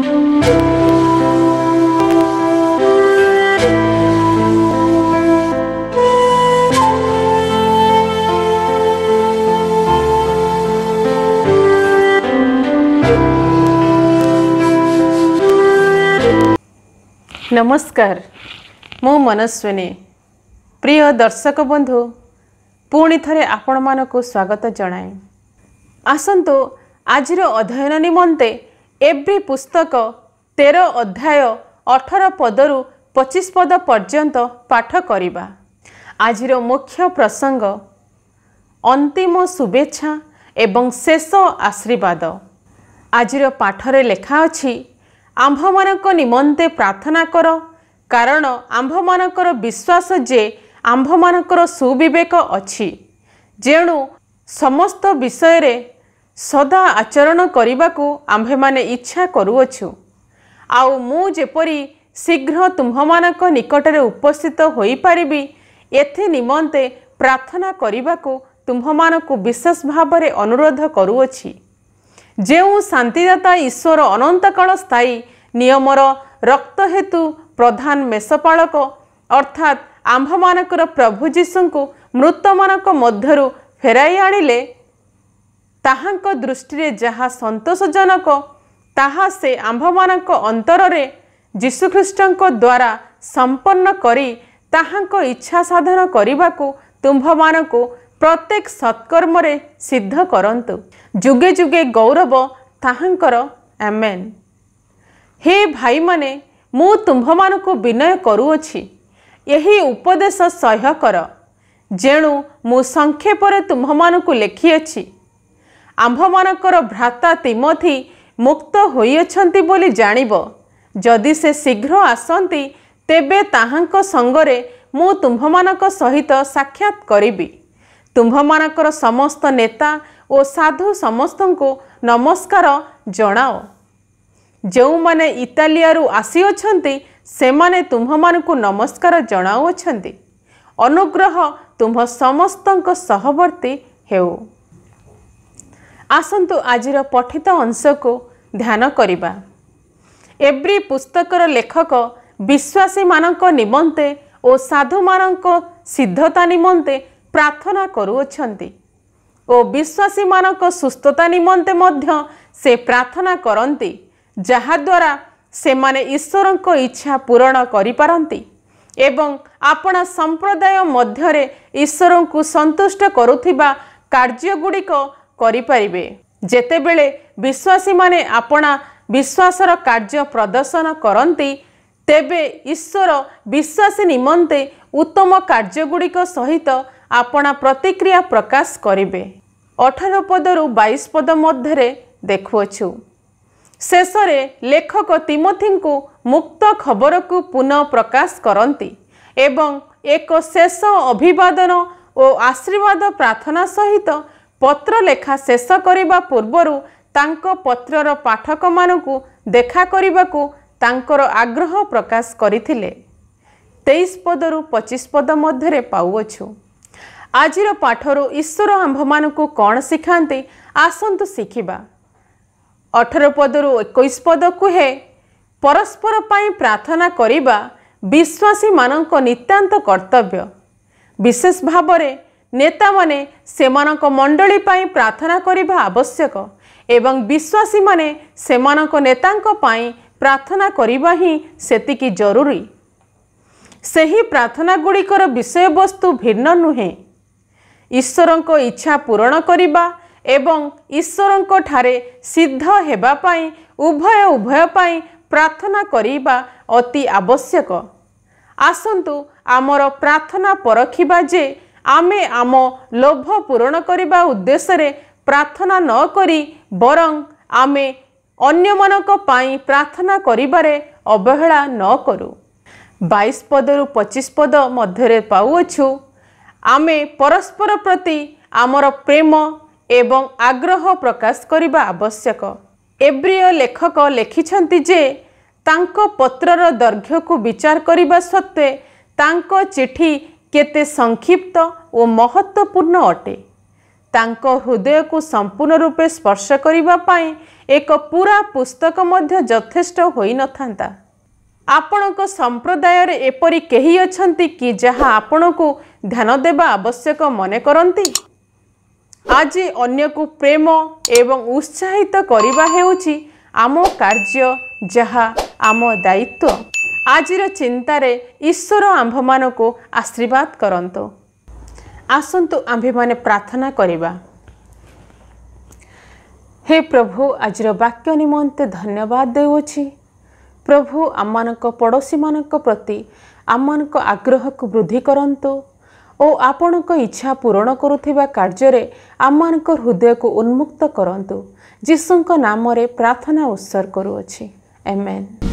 ନମସ୍କାର ମୁଁ ମନସ୍ୱିନୀ ପ୍ରିୟ ଦର୍ଶକ ବନ୍ଧୁ ପୁଣି ଥରେ ଆପଣମାନଙ୍କୁ ସ୍ୱାଗତ ଜଣାଏ ଆସନ୍ତୁ ଆଜିର ଅଧ୍ୟୟନ ନିମନ୍ତେ ଏଭ୍ରି ପୁସ୍ତକ ତେର ଅଧ୍ୟାୟ ଅଠର ପଦରୁ ପଚିଶ ପଦ ପର୍ଯ୍ୟନ୍ତ ପାଠ କରିବା ଆଜିର ମୁଖ୍ୟ ପ୍ରସଙ୍ଗ ଅନ୍ତିମ ଶୁଭେଚ୍ଛା ଏବଂ ଶେଷ ଆଶୀର୍ବାଦ ଆଜିର ପାଠରେ ଲେଖା ଅଛି ଆମ୍ଭମାନଙ୍କ ନିମନ୍ତେ ପ୍ରାର୍ଥନା କର କାରଣ ଆମ୍ଭମାନଙ୍କର ବିଶ୍ୱାସ ଯେ ଆମ୍ଭମାନଙ୍କର ସୁବିବେକ ଅଛି ଯେଣୁ ସମସ୍ତ ବିଷୟରେ ସଦା ଆଚରଣ କରିବାକୁ ଆମ୍ଭେମାନେ ଇଚ୍ଛା କରୁଅଛୁ ଆଉ ମୁଁ ଯେପରି ଶୀଘ୍ର ତୁମ୍ଭମାନଙ୍କ ନିକଟରେ ଉପସ୍ଥିତ ହୋଇପାରିବି ଏଥି ନିମନ୍ତେ ପ୍ରାର୍ଥନା କରିବାକୁ ତୁମ୍ଭମାନଙ୍କୁ ବିଶେଷ ଭାବରେ ଅନୁରୋଧ କରୁଅଛି ଯେଉଁ ଶାନ୍ତିଦାତା ଈଶ୍ୱର ଅନନ୍ତ କାଳ ସ୍ଥାୟୀ ନିୟମର ରକ୍ତ ହେତୁ ପ୍ରଧାନ ମେଷପାଳକ ଅର୍ଥାତ୍ ଆମ୍ଭମାନଙ୍କର ପ୍ରଭୁ ଯୀଶୁଙ୍କୁ ମୃତମାନଙ୍କ ମଧ୍ୟରୁ ଫେରାଇ ଆଣିଲେ ତାହାଙ୍କ ଦୃଷ୍ଟିରେ ଯାହା ସନ୍ତୋଷଜନକ ତାହା ସେ ଆମ୍ଭମାନଙ୍କ ଅନ୍ତରରେ ଯୀଶୁଖ୍ରୀଷ୍ଟଙ୍କ ଦ୍ୱାରା ସମ୍ପନ୍ନ କରି ତାହାଙ୍କ ଇଚ୍ଛା ସାଧନ କରିବାକୁ ତୁମ୍ଭମାନଙ୍କୁ ପ୍ରତ୍ୟେକ ସତ୍କର୍ମରେ ସିଦ୍ଧ କରନ୍ତୁ ଯୁଗେ ଯୁଗେ ଗୌରବ ତାହାଙ୍କର ଆମେନ୍ ହେ ଭାଇମାନେ ମୁଁ ତୁମ୍ଭମାନଙ୍କୁ ବିନୟ କରୁଅଛି ଏହି ଉପଦେଶ ସହ୍ୟ କର ଯେଣୁ ମୁଁ ସଂକ୍ଷେପରେ ତୁମ୍ଭମାନଙ୍କୁ ଲେଖିଅଛି ଆମ୍ଭମାନଙ୍କର ଭ୍ରାତା ତିମଥି ମୁକ୍ତ ହୋଇଅଛନ୍ତି ବୋଲି ଜାଣିବ ଯଦି ସେ ଶୀଘ୍ର ଆସନ୍ତି ତେବେ ତାହାଙ୍କ ସଙ୍ଗରେ ମୁଁ ତୁମ୍ଭମାନଙ୍କ ସହିତ ସାକ୍ଷାତ କରିବି ତୁମ୍ଭମାନଙ୍କର ସମସ୍ତ ନେତା ଓ ସାଧୁ ସମସ୍ତଙ୍କୁ ନମସ୍କାର ଜଣାଅ ଯେଉଁମାନେ ଇଟାଲିଆରୁ ଆସିଅଛନ୍ତି ସେମାନେ ତୁମ୍ଭମାନଙ୍କୁ ନମସ୍କାର ଜଣାଉଅଛନ୍ତି ଅନୁଗ୍ରହ ତୁମ୍ଭ ସମସ୍ତଙ୍କ ସହବର୍ତ୍ତୀ ହେଉ ଆସନ୍ତୁ ଆଜିର ପଠିତ ଅଂଶକୁ ଧ୍ୟାନ କରିବା ଏଭ୍ରି ପୁସ୍ତକର ଲେଖକ ବିଶ୍ୱାସୀମାନଙ୍କ ନିମନ୍ତେ ଓ ସାଧୁମାନଙ୍କ ସିଦ୍ଧତା ନିମନ୍ତେ ପ୍ରାର୍ଥନା କରୁଅଛନ୍ତି ଓ ବିଶ୍ୱାସୀମାନଙ୍କ ସୁସ୍ଥତା ନିମନ୍ତେ ମଧ୍ୟ ସେ ପ୍ରାର୍ଥନା କରନ୍ତି ଯାହାଦ୍ୱାରା ସେମାନେ ଈଶ୍ୱରଙ୍କ ଇଚ୍ଛା ପୂରଣ କରିପାରନ୍ତି ଏବଂ ଆପଣ ସମ୍ପ୍ରଦାୟ ମଧ୍ୟରେ ଈଶ୍ୱରଙ୍କୁ ସନ୍ତୁଷ୍ଟ କରୁଥିବା କାର୍ଯ୍ୟଗୁଡ଼ିକ କରିପାରିବେ ଯେତେବେଳେ ବିଶ୍ୱାସୀମାନେ ଆପଣା ବିଶ୍ୱାସର କାର୍ଯ୍ୟ ପ୍ରଦର୍ଶନ କରନ୍ତି ତେବେ ଈଶ୍ୱର ବିଶ୍ୱାସୀ ନିମନ୍ତେ ଉତ୍ତମ କାର୍ଯ୍ୟଗୁଡ଼ିକ ସହିତ ଆପଣା ପ୍ରତିକ୍ରିୟା ପ୍ରକାଶ କରିବେ ଅଠର ପଦରୁ ବାଇଶ ପଦ ମଧ୍ୟରେ ଦେଖୁଅଛୁ ଶେଷରେ ଲେଖକ ତିମଥିଙ୍କୁ ମୁକ୍ତ ଖବରକୁ ପୁନଃ ପ୍ରକାଶ କରନ୍ତି ଏବଂ ଏକ ଶେଷ ଅଭିବାଦନ ଓ ଆଶୀର୍ବାଦ ପ୍ରାର୍ଥନା ସହିତ ପତ୍ର ଲେଖା ଶେଷ କରିବା ପୂର୍ବରୁ ତାଙ୍କ ପତ୍ରର ପାଠକମାନଙ୍କୁ ଦେଖା କରିବାକୁ ତାଙ୍କର ଆଗ୍ରହ ପ୍ରକାଶ କରିଥିଲେ ତେଇଶ ପଦରୁ ପଚିଶ ପଦ ମଧ୍ୟରେ ପାଉଅଛୁ ଆଜିର ପାଠରୁ ଈଶ୍ୱର ଆମ୍ଭମାନଙ୍କୁ କ'ଣ ଶିଖାନ୍ତି ଆସନ୍ତୁ ଶିଖିବା ଅଠର ପଦରୁ ଏକୋଇଶ ପଦ କୁହେ ପରସ୍ପର ପାଇଁ ପ୍ରାର୍ଥନା କରିବା ବିଶ୍ୱାସୀମାନଙ୍କ ନିତ୍ୟାନ୍ତ କର୍ତ୍ତବ୍ୟ ବିଶେଷ ଭାବରେ ନେତାମାନେ ସେମାନଙ୍କ ମଣ୍ଡଳୀ ପାଇଁ ପ୍ରାର୍ଥନା କରିବା ଆବଶ୍ୟକ ଏବଂ ବିଶ୍ୱାସୀମାନେ ସେମାନଙ୍କ ନେତାଙ୍କ ପାଇଁ ପ୍ରାର୍ଥନା କରିବା ହିଁ ସେତିକି ଜରୁରୀ ସେହି ପ୍ରାର୍ଥନା ଗୁଡ଼ିକର ବିଷୟବସ୍ତୁ ଭିନ୍ନ ନୁହେଁ ଈଶ୍ୱରଙ୍କ ଇଚ୍ଛା ପୂରଣ କରିବା ଏବଂ ଈଶ୍ୱରଙ୍କ ଠାରେ ସିଦ୍ଧ ହେବା ପାଇଁ ଉଭୟ ଉଭୟ ପାଇଁ ପ୍ରାର୍ଥନା କରିବା ଅତି ଆବଶ୍ୟକ ଆସନ୍ତୁ ଆମର ପ୍ରାର୍ଥନା ପରଖିବା ଯେ ଆମେ ଆମ ଲୋଭ ପୂରଣ କରିବା ଉଦ୍ଦେଶ୍ୟରେ ପ୍ରାର୍ଥନା ନକରି ବରଂ ଆମେ ଅନ୍ୟମାନଙ୍କ ପାଇଁ ପ୍ରାର୍ଥନା କରିବାରେ ଅବହେଳା ନ କରୁ ବାଇଶ ପଦରୁ ପଚିଶ ପଦ ମଧ୍ୟରେ ପାଉଅଛୁ ଆମେ ପରସ୍ପର ପ୍ରତି ଆମର ପ୍ରେମ ଏବଂ ଆଗ୍ରହ ପ୍ରକାଶ କରିବା ଆବଶ୍ୟକ ଏବ୍ରିୟ ଲେଖକ ଲେଖିଛନ୍ତି ଯେ ତାଙ୍କ ପତ୍ରର ଦୈର୍ଘ୍ୟକୁ ବିଚାର କରିବା ସତ୍ତ୍ୱେ ତାଙ୍କ ଚିଠି କେତେ ସଂକ୍ଷିପ୍ତ ଓ ମହତ୍ତ୍ୱପୂର୍ଣ୍ଣ ଅଟେ ତାଙ୍କ ହୃଦୟକୁ ସମ୍ପୂର୍ଣ୍ଣ ରୂପେ ସ୍ପର୍ଶ କରିବା ପାଇଁ ଏକ ପୁରା ପୁସ୍ତକ ମଧ୍ୟ ଯଥେଷ୍ଟ ହୋଇନଥାନ୍ତା ଆପଣଙ୍କ ସମ୍ପ୍ରଦାୟରେ ଏପରି କେହି ଅଛନ୍ତି କି ଯାହା ଆପଣଙ୍କୁ ଧ୍ୟାନ ଦେବା ଆବଶ୍ୟକ ମନେ କରନ୍ତି ଆଜି ଅନ୍ୟକୁ ପ୍ରେମ ଏବଂ ଉତ୍ସାହିତ କରିବା ହେଉଛି ଆମ କାର୍ଯ୍ୟ ଯାହା ଆମ ଦାୟିତ୍ୱ ଆଜିର ଚିନ୍ତାରେ ଈଶ୍ୱର ଆମ୍ଭମାନଙ୍କୁ ଆଶୀର୍ବାଦ କରନ୍ତୁ ଆସନ୍ତୁ ଆମ୍ଭେମାନେ ପ୍ରାର୍ଥନା କରିବା ହେ ପ୍ରଭୁ ଆଜିର ବାକ୍ୟ ନିମନ୍ତେ ଧନ୍ୟବାଦ ଦେଉଅଛି ପ୍ରଭୁ ଆମମାନଙ୍କ ପଡ଼ୋଶୀମାନଙ୍କ ପ୍ରତି ଆମମାନଙ୍କ ଆଗ୍ରହକୁ ବୃଦ୍ଧି କରନ୍ତୁ ଓ ଆପଣଙ୍କ ଇଚ୍ଛା ପୂରଣ କରୁଥିବା କାର୍ଯ୍ୟରେ ଆମମାନଙ୍କ ହୃଦୟକୁ ଉନ୍ମୁକ୍ତ କରନ୍ତୁ ଯୀଶୁଙ୍କ ନାମରେ ପ୍ରାର୍ଥନା ଉତ୍ସର୍ଗ କରୁଅଛି ଏମେନ୍